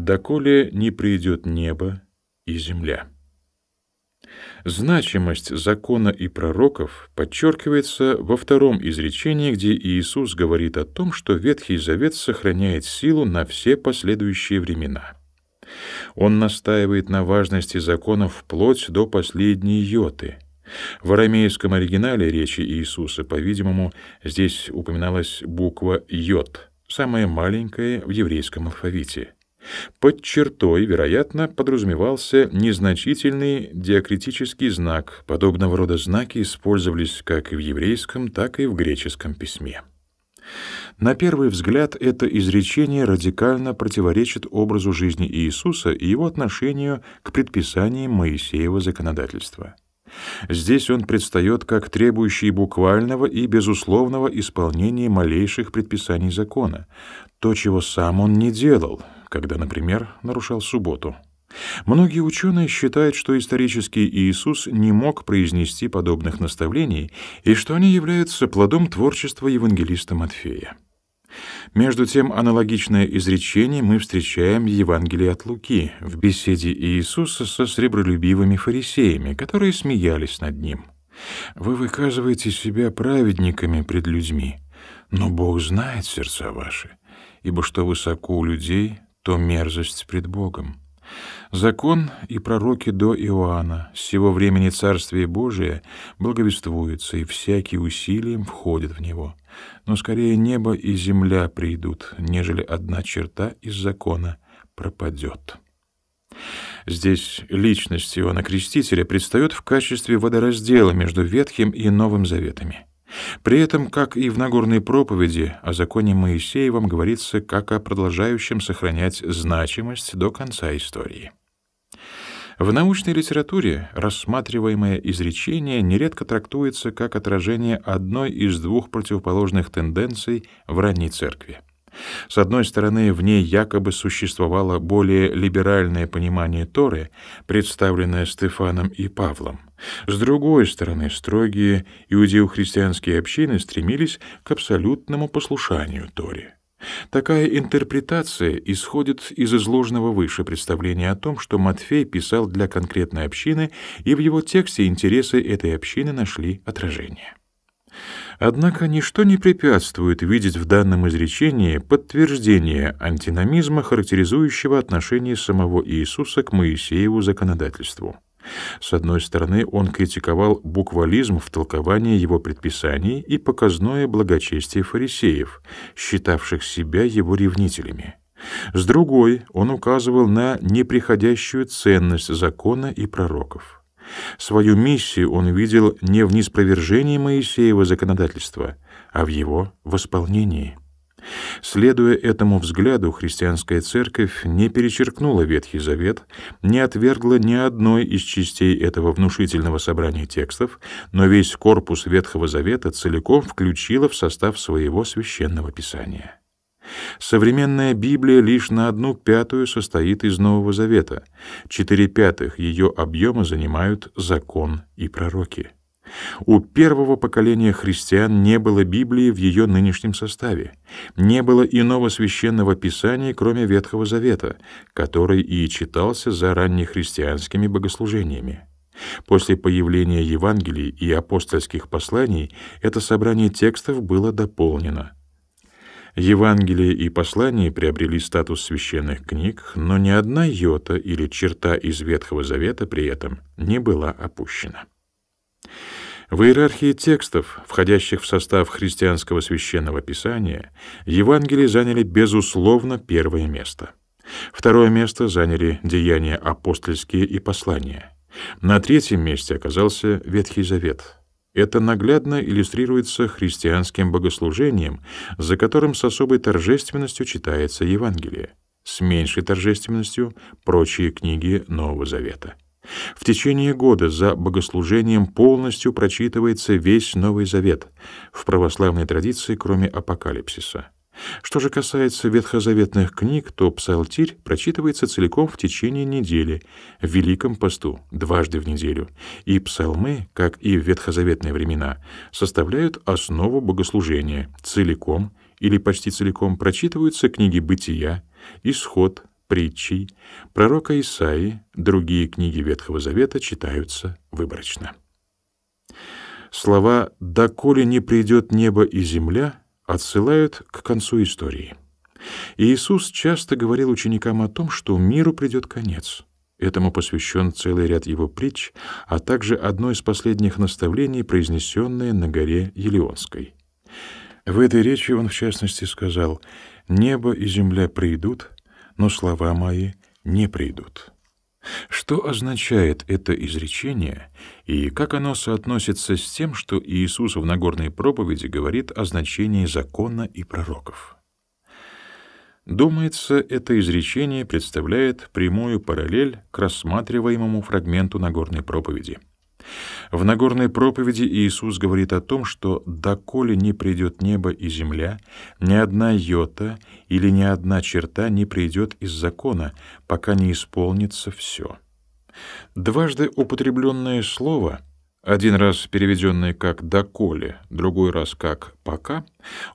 доколе не придет небо и земля. Значимость закона и пророков подчеркивается во втором изречении, где Иисус говорит о том, что Ветхий Завет сохраняет силу на все последующие времена. Он настаивает на важности законов вплоть до последней йоты. В арамейском оригинале речи Иисуса, по-видимому, здесь упоминалась буква «йот», самая маленькая в еврейском алфавите — под чертой, вероятно, подразумевался незначительный диакритический знак. Подобного рода знаки использовались как в еврейском, так и в греческом письме. На первый взгляд это изречение радикально противоречит образу жизни Иисуса и его отношению к предписаниям Моисеева законодательства. Здесь он предстает как требующий буквального и безусловного исполнения малейших предписаний закона, то, чего сам он не делал — когда, например, нарушал субботу. Многие ученые считают, что исторический Иисус не мог произнести подобных наставлений и что они являются плодом творчества евангелиста Матфея. Между тем, аналогичное изречение мы встречаем в Евангелии от Луки, в беседе Иисуса со сребролюбивыми фарисеями, которые смеялись над ним. «Вы выказываете себя праведниками пред людьми, но Бог знает сердца ваши, ибо что высоко у людей, то мерзость пред Богом. Закон и пророки до Иоанна с сего времени Царствие Божие благовествуется, и всякие усилием входит в него. Но скорее небо и земля придут, нежели одна черта из закона пропадет. Здесь личность Иоанна Крестителя предстает в качестве водораздела между Ветхим и Новым Заветами — при этом, как и в Нагорной проповеди, о законе Моисеевом говорится как о продолжающем сохранять значимость до конца истории. В научной литературе рассматриваемое изречение нередко трактуется как отражение одной из двух противоположных тенденций в ранней церкви. С одной стороны, в ней якобы существовало более либеральное понимание Торы, представленное Стефаном и Павлом, с другой стороны, строгие иудео-христианские общины стремились к абсолютному послушанию Торе. Такая интерпретация исходит из изложенного выше представления о том, что Матфей писал для конкретной общины, и в его тексте интересы этой общины нашли отражение. Однако ничто не препятствует видеть в данном изречении подтверждение антиномизма, характеризующего отношение самого Иисуса к Моисееву законодательству. С одной стороны, он критиковал буквализм в толковании его предписаний и показное благочестие фарисеев, считавших себя его ревнителями. С другой, он указывал на неприходящую ценность закона и пророков. Свою миссию он видел не в неспровержении Моисеева законодательства, а в его восполнении. Следуя этому взгляду, христианская церковь не перечеркнула Ветхий Завет, не отвергла ни одной из частей этого внушительного собрания текстов, но весь корпус Ветхого Завета целиком включила в состав своего священного писания. Современная Библия лишь на одну пятую состоит из Нового Завета, четыре пятых ее объема занимают закон и пророки. У первого поколения христиан не было Библии в ее нынешнем составе, не было иного священного писания, кроме Ветхого Завета, который и читался за раннехристианскими богослужениями. После появления Евангелий и апостольских посланий это собрание текстов было дополнено. Евангелия и послания приобрели статус священных книг, но ни одна йота или черта из Ветхого Завета при этом не была опущена. В иерархии текстов, входящих в состав христианского священного писания, Евангелие заняли безусловно первое место. Второе место заняли деяния апостольские и послания. На третьем месте оказался Ветхий Завет. Это наглядно иллюстрируется христианским богослужением, за которым с особой торжественностью читается Евангелие, с меньшей торжественностью прочие книги Нового Завета. В течение года за богослужением полностью прочитывается весь Новый Завет в православной традиции, кроме Апокалипсиса. Что же касается ветхозаветных книг, то псалтирь прочитывается целиком в течение недели, в Великом посту, дважды в неделю, и псалмы, как и в ветхозаветные времена, составляют основу богослужения, целиком или почти целиком прочитываются книги «Бытия», «Исход», притчей, пророка Исаии, другие книги Ветхого Завета читаются выборочно. Слова «доколе не придет небо и земля» отсылают к концу истории. Иисус часто говорил ученикам о том, что миру придет конец. Этому посвящен целый ряд его притч, а также одно из последних наставлений, произнесенное на горе Елеонской. В этой речи он, в частности, сказал «Небо и земля придут, но слова мои не придут. Что означает это изречение и как оно соотносится с тем, что Иисус в Нагорной проповеди говорит о значении закона и пророков? Думается, это изречение представляет прямую параллель к рассматриваемому фрагменту Нагорной проповеди — в Нагорной проповеди Иисус говорит о том, что «доколе не придет небо и земля, ни одна йота или ни одна черта не придет из закона, пока не исполнится все». Дважды употребленное слово — один раз переведенное как «доколе», другой раз как «пока»,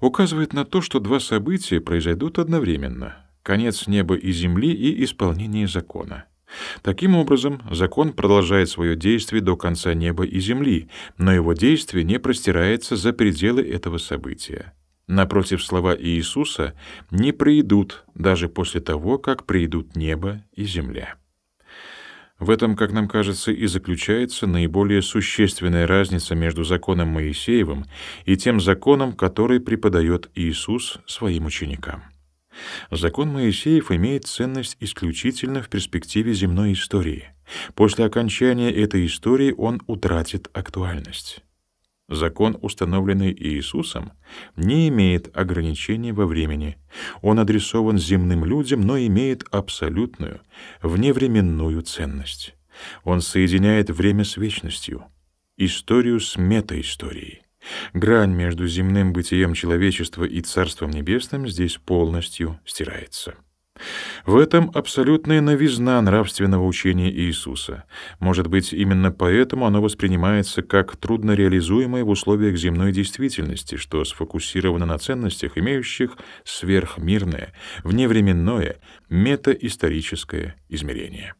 указывает на то, что два события произойдут одновременно — конец неба и земли и исполнение закона. Таким образом, закон продолжает свое действие до конца неба и земли, но его действие не простирается за пределы этого события. Напротив, слова Иисуса не придут даже после того, как придут небо и земля. В этом, как нам кажется, и заключается наиболее существенная разница между законом Моисеевым и тем законом, который преподает Иисус своим ученикам. Закон Моисеев имеет ценность исключительно в перспективе земной истории. После окончания этой истории он утратит актуальность. Закон, установленный Иисусом, не имеет ограничений во времени. Он адресован земным людям, но имеет абсолютную, вневременную ценность. Он соединяет время с вечностью, историю с метаисторией. Грань между земным бытием человечества и Царством Небесным здесь полностью стирается. В этом абсолютная новизна нравственного учения Иисуса. Может быть, именно поэтому оно воспринимается как трудно реализуемое в условиях земной действительности, что сфокусировано на ценностях, имеющих сверхмирное, вневременное, метаисторическое измерение.